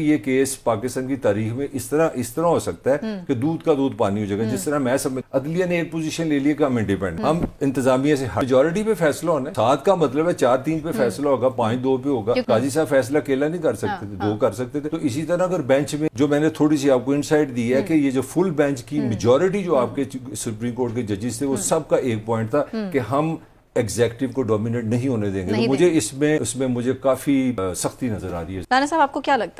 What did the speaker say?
ये केस पाकिस्तान की तारीख में इस तरह इस तरह हो सकता है हम्म। कि दूध का दूध पानी हो जाएगा जिस हम्म। तरह मैं समझ अदलिया ने एक पोजीशन ले लिया कि हम इंडिपेंड हम्म। हम इंतजामिया से मेजोरिटी पे फैसला होना है सात का मतलब है चार तीन पे फैसला होगा पांच दो पे होगा काजी साहब फैसला अकेला नहीं कर सकते थे हाँ, दो हाँ। कर सकते थे तो इसी तरह अगर बेंच में जो मैंने थोड़ी सी आपको इनसाइट दी है कि ये जो फुल बेंच की मेजोरिटी जो आपके सुप्रीम कोर्ट के जजेस थे वो सबका एक पॉइंट था कि हम एग्जेक्टिव को डोमिनेट नहीं होने देंगे तो मुझे इसमें उसमें मुझे काफी सख्ती नजर आ रही है साहब आपको क्या लगता है